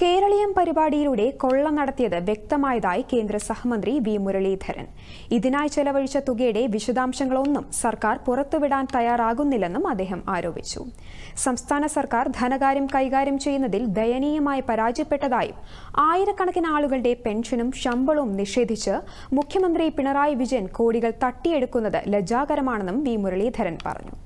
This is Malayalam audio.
കേരളീയം പരിപാടിയിലൂടെ കൊള്ള നടത്തിയത് വ്യക്തമായതായി കേന്ദ്ര സഹമന്ത്രി വി മുരളീധരൻ ഇതിനായി ചെലവഴിച്ച തുകയുടെ വിശദാംശങ്ങളൊന്നും സർക്കാർ പുറത്തുവിടാൻ തയ്യാറാകുന്നില്ലെന്നും അദ്ദേഹം ആരോപിച്ചു സംസ്ഥാന സർക്കാർ ധനകാര്യം കൈകാര്യം ചെയ്യുന്നതിൽ ദയനീയമായി പരാജയപ്പെട്ടതായും ആയിരക്കണക്കിന് ആളുകളുടെ പെൻഷനും ശമ്പളവും നിഷേധിച്ച് മുഖ്യമന്ത്രി പിണറായി വിജയൻ കോടികൾ തട്ടിയെടുക്കുന്നത് ലജ്ജാകരമാണെന്നും വി മുരളീധരൻ പറഞ്ഞു